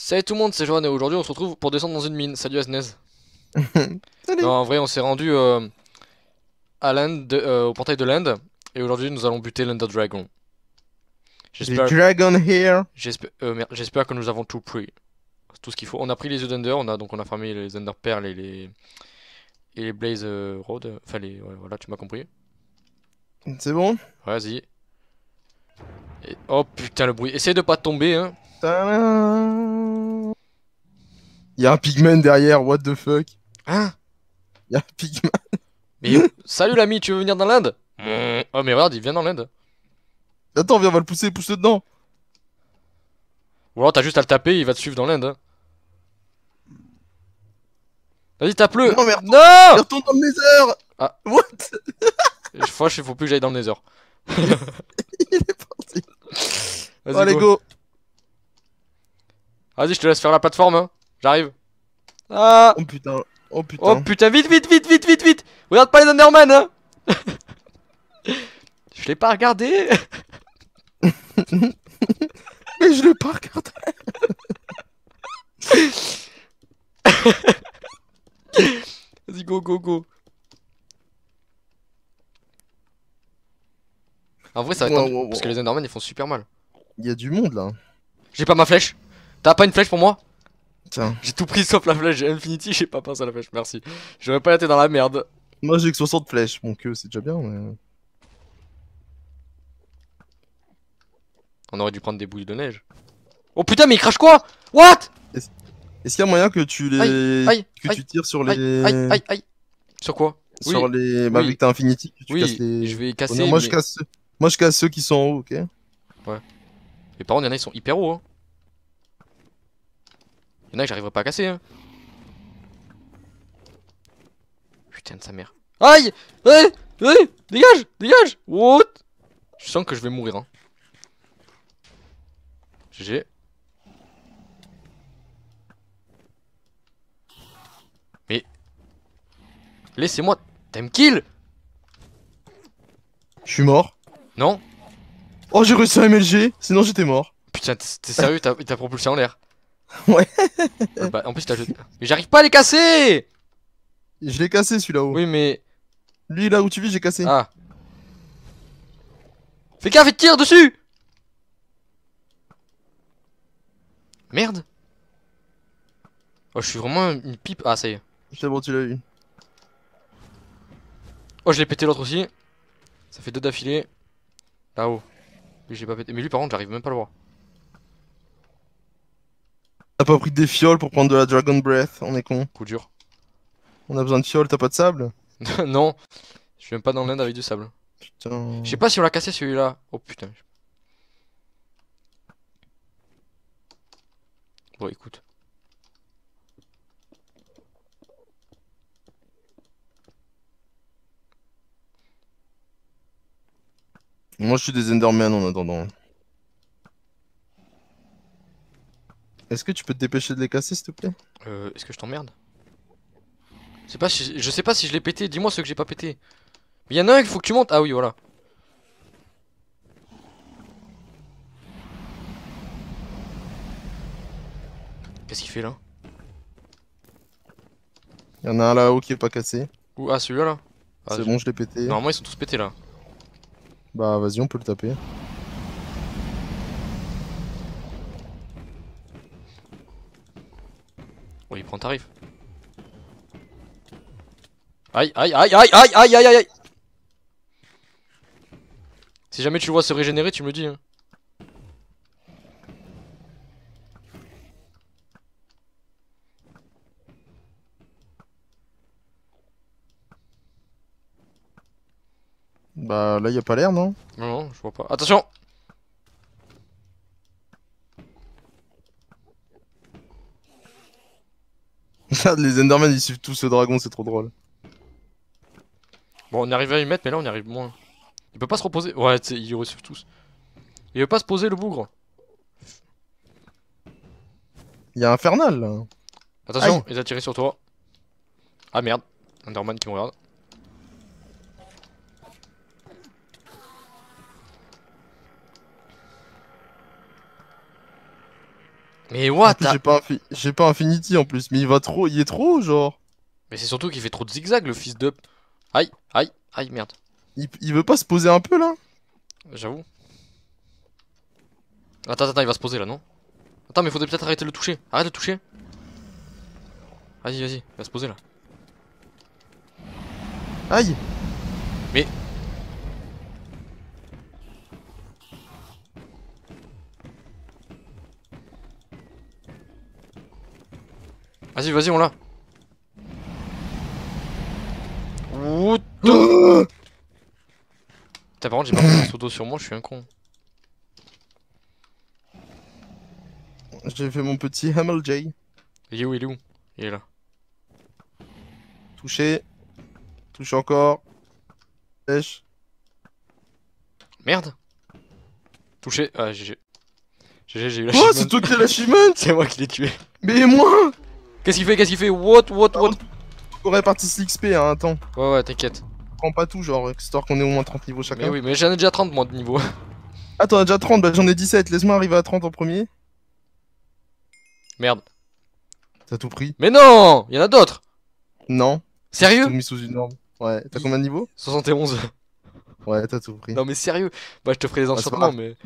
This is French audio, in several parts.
Salut tout le monde, c'est Johan et aujourd'hui on se retrouve pour descendre dans une mine. Salut Asnez. Salut. en vrai, on s'est rendu euh, à l'Inde, euh, au portail de l'Inde et aujourd'hui nous allons buter l'Under Dragon. J'espère. Dragon euh, J'espère que nous avons tout pris, tout ce qu'il faut. On a pris les yeux on a donc on a fermé les Ender Pearl et les Blaze Road. Enfin voilà, tu m'as compris. C'est bon. Vas-y. Oh putain le bruit. Essaye de pas tomber hein. Il y a un pigman derrière, what the fuck Hein ah. Il y a un pigman. Mais salut l'ami, tu veux venir dans l'Inde mm. Oh mais regarde, il vient dans l'Inde. Attends, viens, on va le pousser, pousse dedans. Ou alors t'as juste à le taper, il va te suivre dans l'Inde. Vas-y, tape-le Non, mais retourne, dans le nether ah. What Je crois qu'il faut plus que j'aille dans le nether. il est parti. Allez, go. Vas-y, je te laisse faire la plateforme, hein. j'arrive. Ah. Oh putain, oh putain. Oh putain, vite, vite, vite, vite, vite, vite Regarde pas les Underman, hein Je l'ai pas regardé Mais je l'ai pas regardé Vas-y, go, go, go En vrai, ça va être... Parce que les Endermen, ils font super mal. Il y a du monde, là. J'ai pas ma flèche T'as pas une flèche pour moi J'ai tout pris sauf la flèche, j'ai Infinity, j'ai pas pensé à la flèche, merci. J'aurais pas été dans la merde. Moi j'ai que 60 flèches, mon queue c'est déjà bien, mais. On aurait dû prendre des boules de neige. Oh putain, mais il crache quoi What Est-ce qu'il y a moyen que tu les. Aïe, que tu tires sur les. Aïe, aïe, aïe, Sur quoi Sur les. Bah, vu que t'as Infinity, tu casses les. Je vais oh casser. moi, je casse... moi je casse ceux qui sont en haut, ok Ouais. Mais par contre, il y en a, ils sont hyper hauts, hein. Il a que j'arriverai pas à casser. Hein. Putain de sa mère. Aïe Aïe Aïe Dégage Dégage What Je sens que je vais mourir. Hein. GG. Mais... Laissez-moi... T'aimes kill Je suis mort. Non Oh j'ai réussi un MLG, sinon j'étais mort. Putain, t'es sérieux, T'as propulsé en l'air. Ouais. Euh, bah, en plus, t'as Mais j'arrive pas à les casser Je l'ai cassé celui là-haut. Oh. Oui, mais. Lui là où tu vis, j'ai cassé. Ah. Fais gaffe, et tire dessus Merde Oh, je suis vraiment une pipe. Ah, ça y est. C'est bon, tu l'as eu. Oh, je l'ai pété l'autre aussi. Ça fait deux d'affilée. Là-haut. j'ai pas Mais lui, par contre, j'arrive même pas à le voir. T'as pas pris des fioles pour prendre de la Dragon Breath, on est con. Coup dur. On a besoin de fioles, t'as pas de sable Non, je suis même pas dans l'Inde avec du sable. Putain. Je sais pas si on l'a cassé celui-là. Oh putain. Bon, écoute. Moi je suis des Enderman en attendant. Est-ce que tu peux te dépêcher de les casser, s'il te plaît Euh, est-ce que je t'emmerde pas Je sais pas si je l'ai pété, dis-moi ceux que j'ai pas pété. Mais y'en a un qu'il faut que tu montes. Ah oui, voilà. Qu'est-ce qu'il fait là Y'en a un là-haut qui est pas cassé. Ou ah, celui-là là, C'est ah, bon, je l'ai pété. Normalement, ils sont tous pétés là. Bah, vas-y, on peut le taper. Oui, prends tarif. Aïe, aïe, aïe, aïe, aïe, aïe, aïe, aïe. Si jamais tu vois se régénérer, tu me dis. Hein. Bah là, y'a a pas l'air, non Non, je vois pas. Attention les Enderman ils suivent tous ce dragon, c'est trop drôle. Bon, on arrive à y mettre, mais là on y arrive moins. Il peut pas se reposer. Ouais, ils suivent tous. Il veut pas se poser le bougre. Il y a Infernal là. Attention, ils il tiré sur toi. Ah merde, Enderman qui me regarde. Mais what J'ai pas, Infinity en plus, mais il va trop, il est trop genre. Mais c'est surtout qu'il fait trop de zigzag le fils de. Aïe, aïe, aïe, merde. Il, il veut pas se poser un peu là J'avoue. Attends, attends, il va se poser là, non Attends, mais faudrait peut-être arrêter de le toucher. Arrête de toucher. Vas-y, vas-y, il va se poser là. Aïe Mais Vas-y, vas-y, on l'a. Putain, par contre, j'ai pas fait un d'eau sur moi, je suis un con. J'ai fait mon petit Hamel J. Il est où, il est où Il est là. Touché. Touche encore. Pêche. Merde. Touché. Ah, GG. GG, j'ai eu la Oh, c'est toi qui as C'est moi qui l'ai tué. Mais moi Qu'est-ce qu'il fait Qu'est-ce qu'il fait What What What On répartit l'XP à un hein, temps. Ouais, ouais, t'inquiète. Prends pas tout, genre, histoire qu'on ait au moins 30 niveaux chacun. Mais oui, mais j'en ai déjà 30 moi de niveau. Ah, t'en as déjà 30, bah j'en ai 17. Laisse-moi arriver à 30 en premier. Merde. T'as tout pris Mais non Il y en a d'autres Non. Sérieux mis sous une norme. Ouais, t'as combien de niveaux 71. Ouais, t'as tout pris. Non, mais sérieux Bah, je te ferai les ah, enchantements, mais.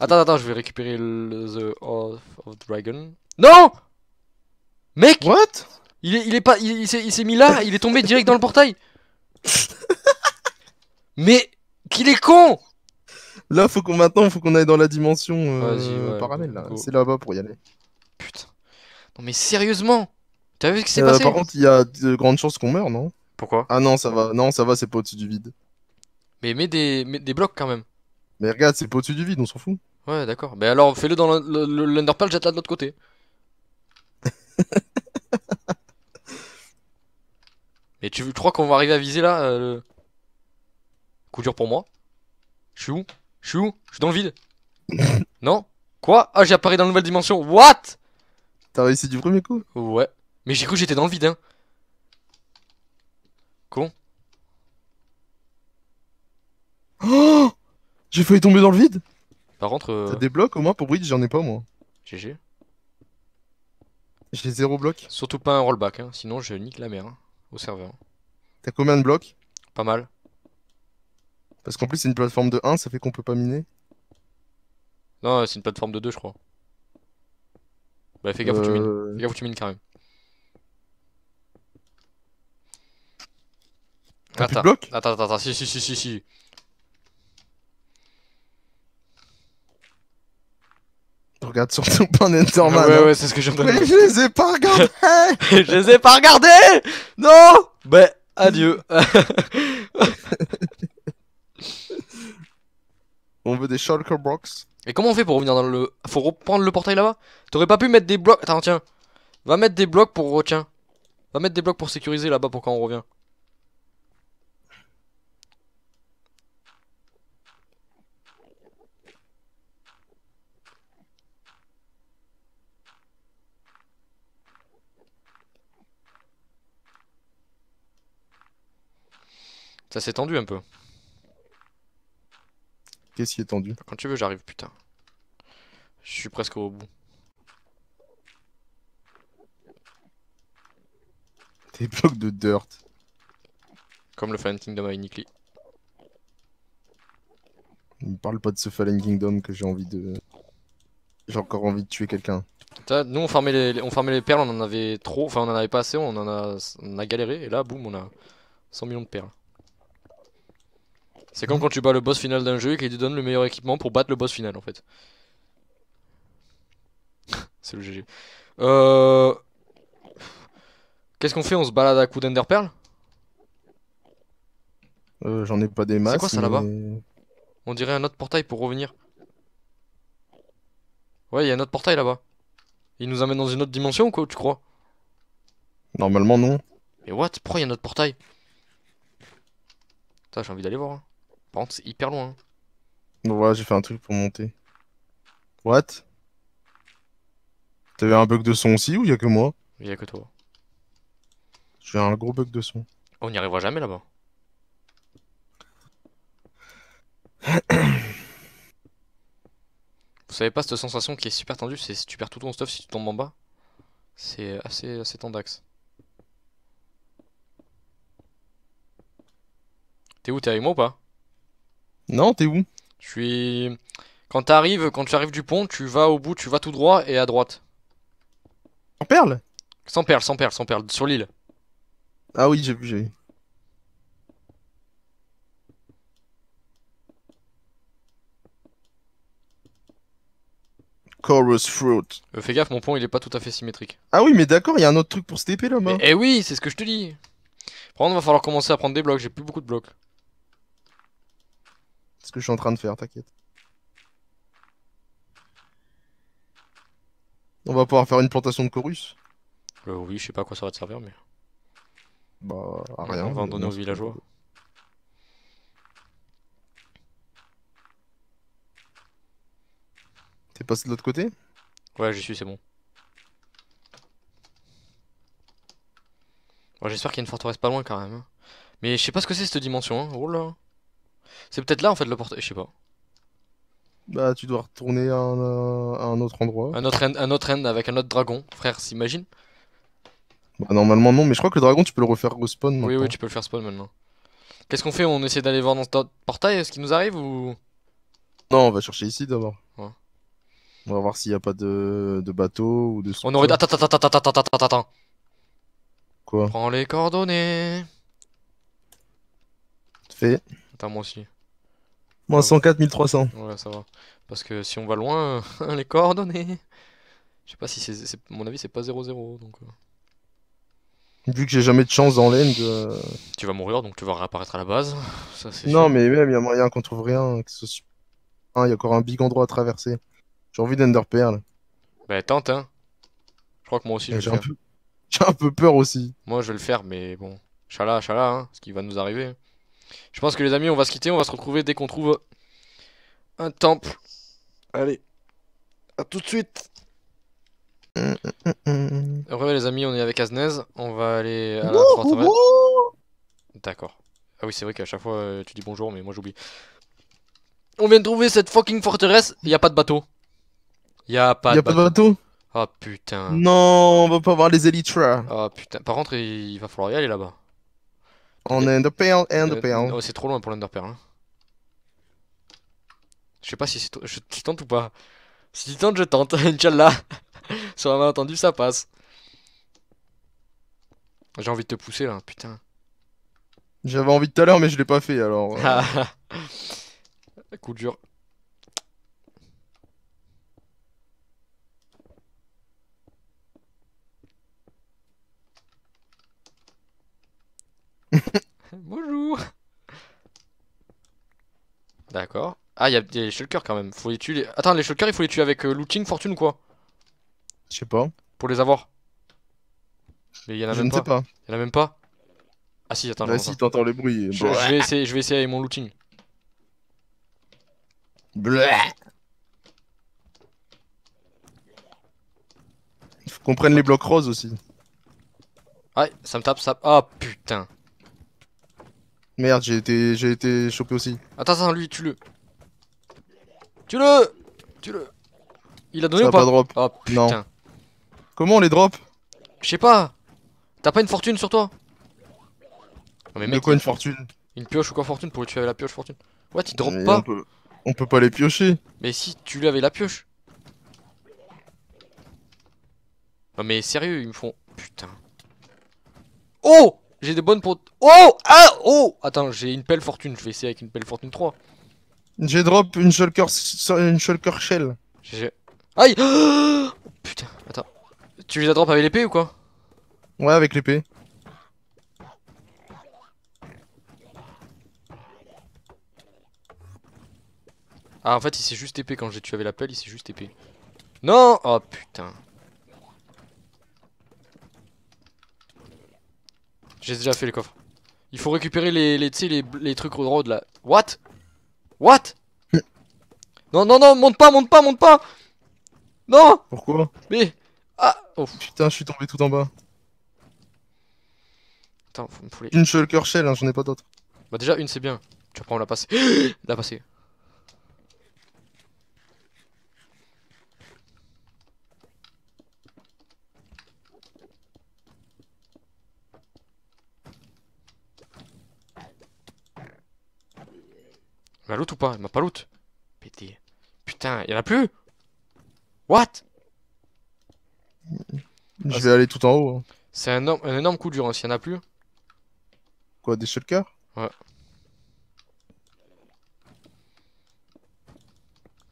Attends, attends, je vais récupérer le The of Dragon. Non Mec What il est, il est pas. Il, s'est mis là, il est tombé direct dans le portail Mais qu'il est con Là, faut qu'on maintenant, faut qu'on aille dans la dimension euh, parallèle. Là. C'est là-bas pour y aller. Putain. Non mais sérieusement, t'as vu ce qui s'est euh, passé Par contre, il y a de grandes chances qu'on meure, non Pourquoi Ah non, ça va. Non, ça va. C'est pas au-dessus du vide. Mais mets des, des blocs quand même. Mais regarde, c'est pas au-dessus du vide, on s'en fout. Ouais, d'accord. Mais alors, fais-le dans l'underpal, jette-la de l'autre côté. Mais tu crois qu'on va arriver à viser là euh, Coup dur pour moi. Je suis où Je suis où Je dans le vide. non Quoi Ah, j'ai apparu dans une nouvelle dimension. What T'as réussi du premier coup Ouais. Mais j'ai cru que j'étais dans le vide, hein. Con. Oh J'ai failli tomber dans le vide Par contre... Euh... T'as des blocs au moins pour bridge J'en ai pas, moi. GG. J'ai zéro bloc. Surtout pas un rollback, hein, sinon je nique la mer hein, au serveur. T'as combien de blocs Pas mal. Parce qu'en plus, c'est une plateforme de 1, ça fait qu'on peut pas miner. Non, c'est une plateforme de 2, je crois. Bah, fais gaffe où tu mines. Euh. Fais gaffe où tu mines quand même. T'as Attends, attends, attends, si, si, si, si, si. tu regardes surtout pas Enderman. ouais, hein. ouais, c'est ce que je Mais je les ai pas regardés Je les ai pas regardés Non Ben, adieu On veut des Shulker Blocks. Et comment on fait pour revenir dans le. Faut reprendre le portail là-bas T'aurais pas pu mettre des blocs. Attends, tiens. Va mettre des blocs pour. Oh, tiens. Va mettre des blocs pour sécuriser là-bas pour quand on revient. Ça s'est tendu un peu. Qu'est-ce qui est tendu Quand tu veux, j'arrive, putain. Je suis presque au bout. Des blocs de dirt. Comme le Fallen Kingdom à Uniquely. On parle pas de ce Fallen Kingdom que j'ai envie de... J'ai encore envie de tuer quelqu'un. Nous on farmait, les, on farmait les perles, on en avait trop, enfin on en avait pas assez, on en a galéré, et là boum on a 100 millions de perles. C'est comme hmm. quand tu bats le boss final d'un jeu et qu'il te donne le meilleur équipement pour battre le boss final en fait. C'est le GG. Euh... Qu'est-ce qu'on fait On se balade à coups d'Enderpearl euh, J'en ai pas des masses. C'est quoi ça là-bas On dirait un autre portail pour revenir. Ouais, il y a un autre portail là-bas. Il nous amène dans une autre dimension ou quoi, tu crois Normalement, non. Mais what Pourquoi il y a un autre portail Putain, j'ai envie d'aller voir. Hein c'est hyper loin. Bon, voilà, j'ai fait un truc pour monter. What T'avais un bug de son aussi ou y'a que moi Y'a que toi. J'ai un gros bug de son. On n'y arrivera jamais là-bas. Vous savez pas cette sensation qui est super tendue, c'est si tu perds tout ton stuff, si tu tombes en bas C'est assez, assez tendax. T'es où T'es avec moi ou pas non, t'es où Je suis. Quand t'arrives, quand tu arrives du pont, tu vas au bout, tu vas tout droit et à droite. En perle Sans perle, sans perle, sans perle, sur l'île. Ah oui, j'ai vu, Chorus Fruit. Euh, fais gaffe, mon pont il est pas tout à fait symétrique. Ah oui, mais d'accord, il y a un autre truc pour stepper, là-bas. Eh oui, c'est ce que je te dis. Prendre, va falloir commencer à prendre des blocs, j'ai plus beaucoup de blocs ce que je suis en train de faire, t'inquiète. On va pouvoir faire une plantation de chorus. Euh, oui, je sais pas à quoi ça va te servir, mais. Bah, rien. On va en donner aux villageois. T'es passé de l'autre côté Ouais, j'y suis, c'est bon. bon J'espère qu'il y a une forteresse pas loin quand même. Hein. Mais je sais pas ce que c'est cette dimension. Hein. Oh là c'est peut-être là en fait le portail, je sais pas. Bah, tu dois retourner à un, autre endroit. Un autre end, un autre avec un autre dragon, frère, s'imagine Bah, normalement non, mais je crois que le dragon, tu peux le refaire respawn Oui, oui, tu peux le faire spawn maintenant. Qu'est-ce qu'on fait On essaie d'aller voir dans ce portail ce qui nous arrive ou Non, on va chercher ici d'abord. On va voir s'il n'y a pas de, bateau ou de. On aurait. Attends, attends, attends, attends, attends, attends, attends. Quoi Prends les coordonnées. Fait. Attends, moi aussi. Moi 104, 1300. Ouais, ça va. Parce que si on va loin, les coordonnées. Je sais pas si c'est. Mon avis, c'est pas 0-0. Donc. Euh. Vu que j'ai jamais de chance dans l'end. Euh. Tu vas mourir, donc tu vas réapparaître à la base. non, mais même, il y a moyen qu'on trouve rien. Il hein, y a encore un big endroit à traverser. J'ai envie d'Ender Pearl. Bah, tente, hein. Je crois que moi aussi, je eh, vais J'ai un peu peur aussi. Moi, je vais le faire, mais bon. Chala, chala, hein, ce qui va nous arriver. Je pense que les amis, on va se quitter, on va se retrouver dès qu'on trouve un temple. Allez, à tout de suite. Mm, mm, mm, Après les amis, on est avec Aznez, on va aller à la D'accord. Ah oui, c'est vrai qu'à chaque fois euh, tu dis bonjour, mais moi j'oublie. On vient de trouver cette fucking forteresse, il y a pas de bateau. Il a pas de, bateau. Ah putain. Non, on va pas voir les Elytra. Ah putain, par contre, il va falloir y aller là-bas. On est underpair, et en de c'est trop loin pour l'underpair. Hein. Je sais pas si c'est je tente ou pas. Si tu tentes, je tente. Inch'Allah. Sur un malentendu, ça passe. J'ai envie de te pousser là, putain. J'avais envie tout à l'heure, mais je l'ai pas fait alors. Euh. Ah. Coup dur. D'accord. Ah, il y a des shulkers quand même. Faut les tuer. Attends, les shulkers, il faut les tuer avec euh, looting, fortune ou quoi Je sais pas. Pour les avoir. Mais il y en a je même ne pas. sais pas. Il y en a même pas. Ah si, attends. Là, bah, si t'entends le bruit. Je, vais essayer, je vais essayer avec mon looting. Bleh. Faut qu'on prenne les blocs roses aussi. Ah ça me tape, ça. Ah putain. Merde, j'ai été, j'ai été chopé aussi. Attends, attends, lui, tue-le. Tue-le Tue-le. Il a donné Ça pas, pas drop. Oh putain. Comment on les drop Je sais pas. T'as pas une fortune sur toi mais quoi une fortune Une pioche ou quoi fortune pour tuer avec la pioche fortune Ouais tu drop pas on peut... pas les piocher. Mais si, tu lui avais la pioche. Non mais sérieux, ils me font... Putain. Oh j'ai des bonnes pour... Oh Ah Oh Attends, j'ai une pelle fortune. Je vais essayer avec une pelle fortune 3. J'ai drop une shulker, une shulker shell. Aïe oh, Putain, attends. Tu les as drop avec l'épée ou quoi Ouais, avec l'épée. Ah, en fait, il s'est juste épée quand j'ai tué avec la pelle, il s'est juste épée. Non Oh putain. J'ai déjà fait les coffres. Il faut récupérer les, les, les, les trucs road là. What What Non, non, non, monte pas, monte pas, monte pas Non Pourquoi Mais... Ah Putain, je suis tombé tout en bas. Attends, faut me Une seule shell, hein, j'en ai pas d'autres. Bah déjà, une c'est bien. Tu vas la passer. la passer. Il m'a loot ou pas Il m'a pas loot. Pété. Putain, il y en a plus What Je ah, vais aller tout en haut. Hein. C'est un, énorme coup dur, hein, s'il y en a plus. Quoi, des shulkers Ouais.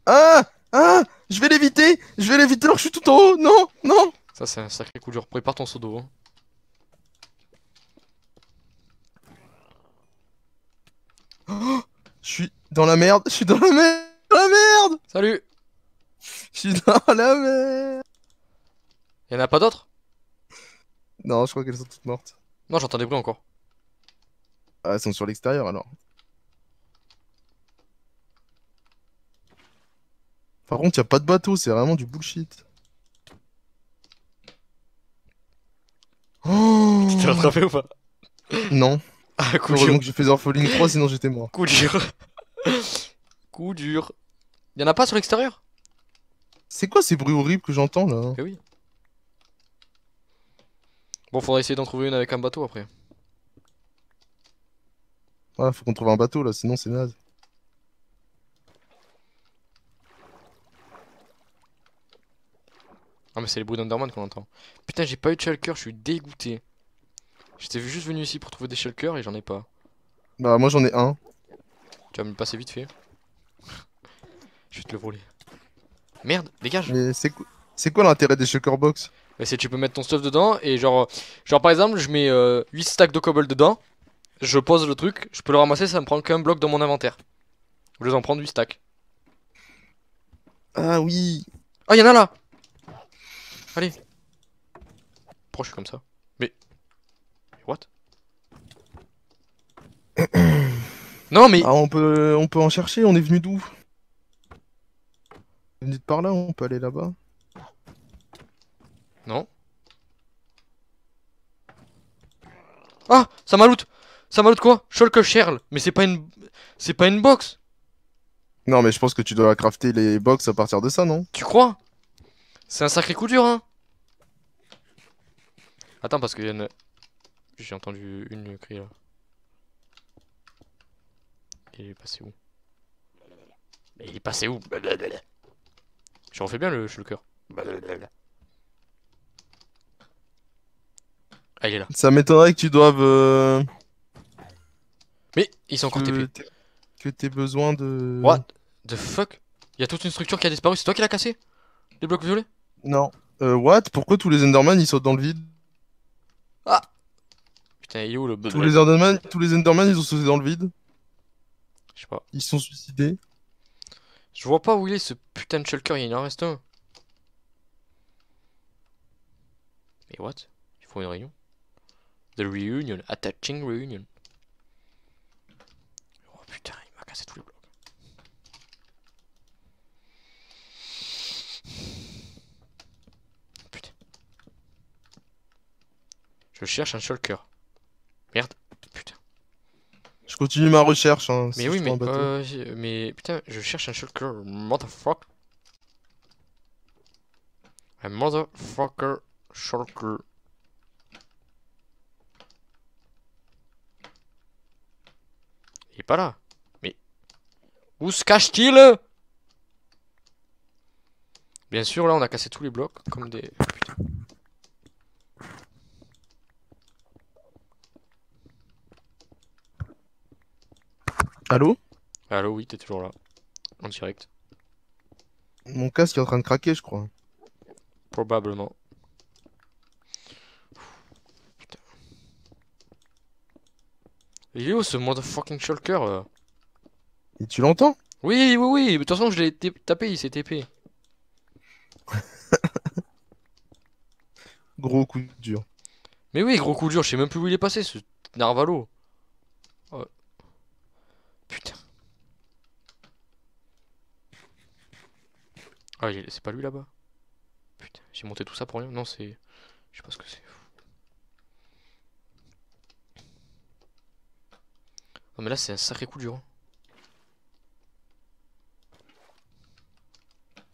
Ah Ah Je vais l'éviter Je vais l'éviter alors que je suis tout en haut Non Non Ça, c'est un sacré coup dur. Prépare ton seau d'eau. Hein. suis dans la merde, je suis dans la merde, merde Salut Je suis dans la merde Y'en a pas d'autres Non, je crois qu'elles sont toutes mortes. Non, j'entends des bruits encore. Ah, elles sont sur l'extérieur alors. Par contre, y a pas de bateau, c'est vraiment du bullshit. Tu t'es rattrapé ou pas Non. Ah, coup dur. je Falling 3, sinon j'étais mort. Coup dur. coup dur. en a pas sur l'extérieur C'est quoi ces bruits horribles que j'entends là Eh oui. Bon, faudra essayer d'en trouver une avec un bateau après. Ouais ah, faut qu'on trouve un bateau là, sinon c'est naze. Ah mais c'est les bruits d'Underman qu'on entend. Putain j'ai pas eu de shulker, je suis dégoûté. J'étais juste venu ici pour trouver des shulkers et j'en ai pas. Bah moi j'en ai un. Tu vas me le passer vite fait. Je vais te le voler. Merde, dégage Mais c'est quoi, l'intérêt des shulker box Bah c'est tu peux mettre ton stuff dedans et genre... Genre par exemple je mets 8 euh, stacks de cobble dedans. Je pose le truc, je peux le ramasser, ça me prend qu'un bloc dans mon inventaire. Je vais en prendre 8 stacks. Ah oui Oh ah, y'en a là Allez Proche comme ça Mais what Non mais... Ah, on peut, on peut en chercher, on est venu d'où On est par là, on peut aller là-bas. Non. Ah Ça loot Ça m'aloute quoi Shulk Sherl Mais c'est pas une... C'est pas une box Non mais je pense que tu dois crafter les box à partir de ça, non Tu crois C'est un sacré coup dur, hein Attends, parce que y une... J'ai entendu une crie là. Il est passé où Mais il est passé où Je refais bien le, le cœur. Ah, il est là. Ça m'étonnerait que tu doives. Euh, Mais ils sont encore plus Que t'aies besoin de. What the fuck Il y a toute une structure qui a disparu, c'est toi qui l'as cassé Les blocs violets Non. Euh, what Pourquoi tous les Enderman ils sautent dans le vide Ah tous les, Enderman, tous les Enderman, ils ont sauté dans le vide. Je sais pas. Ils sont suicidés. Je vois pas où il est ce putain de shulker, il en a un. Mais what Ils font une réunion The reunion, attaching reunion. Oh putain, il m'a cassé tous les blocs. Putain. Je cherche un shulker continue ma recherche. Hein, mais oui, mais, euh, mais putain, je cherche un shulker, motherfucker. Un motherfucker shulker. Il est pas là. Mais où se cache-t-il Bien sûr, là, on a cassé tous les blocs comme des. Allô Allô, oui, t'es toujours là. En direct. Mon casque est en train de craquer, je crois. Probablement. Il est où ce motherfucking shulker euh Et tu l'entends Oui, oui, oui, mais de toute façon je l'ai tapé, il s'est TP. gros coup dur. Mais oui, gros coup dur, je sais même plus où il est passé ce narvalo. Ah, c'est pas lui là-bas Putain, j'ai monté tout ça pour rien Non, c'est... Je sais pas ce que c'est. Non mais là, c'est un sacré coup dur. Hein.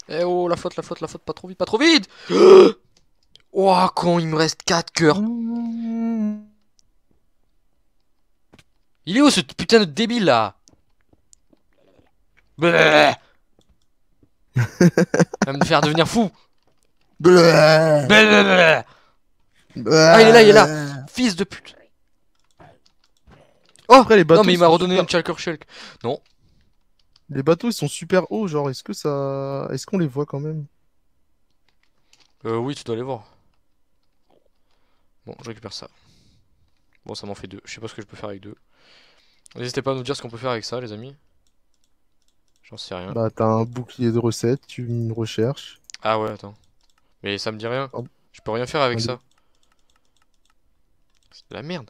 Eh oh, la faute, la faute, la faute, pas trop vite, pas trop vite Oh, con, il me reste 4 coeurs Il est où ce putain de débile là Bleh va me faire devenir fou. Ah, il est là, il est là. Fils de pute. Oh Après, les bateaux, Non, mais il m'a redonné un une Chalker Non. Les bateaux, ils sont super hauts. Genre, est-ce que ça. Est-ce qu'on les voit quand même Euh, oui, tu dois les voir. Bon, je récupère ça. Bon, ça m'en fait deux. Je sais pas ce que je peux faire avec deux. N'hésitez pas à nous dire ce qu'on peut faire avec ça, les amis. J'en rien. Bah, t'as un bouclier de recettes, tu une recherche. Ah ouais, attends. Mais ça me dit rien. Oh. Je peux rien faire avec ça. C'est de la merde.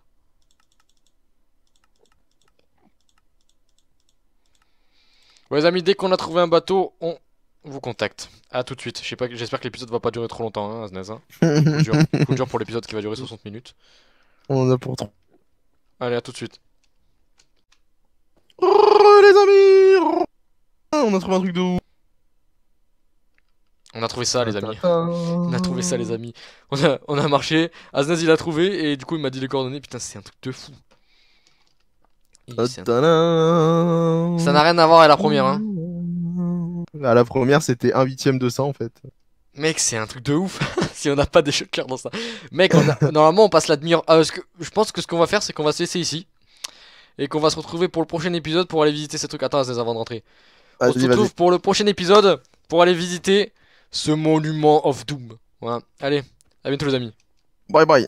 Ouais, les amis, dès qu'on a trouvé un bateau, on vous contacte. À tout de suite. J'espère que l'épisode va pas durer trop longtemps, hein, Aznaz. Hein. coup, pour l'épisode qui va durer 60 minutes. On en a pour Allez, à tout de suite. Oh on a trouvé un truc de ouf. On a trouvé ça, les amis. On a trouvé ça, les amis. On a, on a marché. Aznaz, il a trouvé. Et du coup, il m'a dit les coordonnées. Putain, c'est un truc de fou. Ça n'a rien à voir à la première. Hein. À la première, c'était un huitième de ça, en fait. Mec, c'est un truc de ouf. si on n'a pas des cœur dans ça. Mec, normalement, on passe la demi-heure. Ah, je pense que ce qu'on va faire, c'est qu'on va se laisser ici. Et qu'on va se retrouver pour le prochain épisode pour aller visiter ces trucs. Attends, Aznaz, avant de rentrer. Ah, on se retrouve pour le prochain épisode pour aller visiter ce monument of doom. Allez, à bientôt les amis. Bye bye.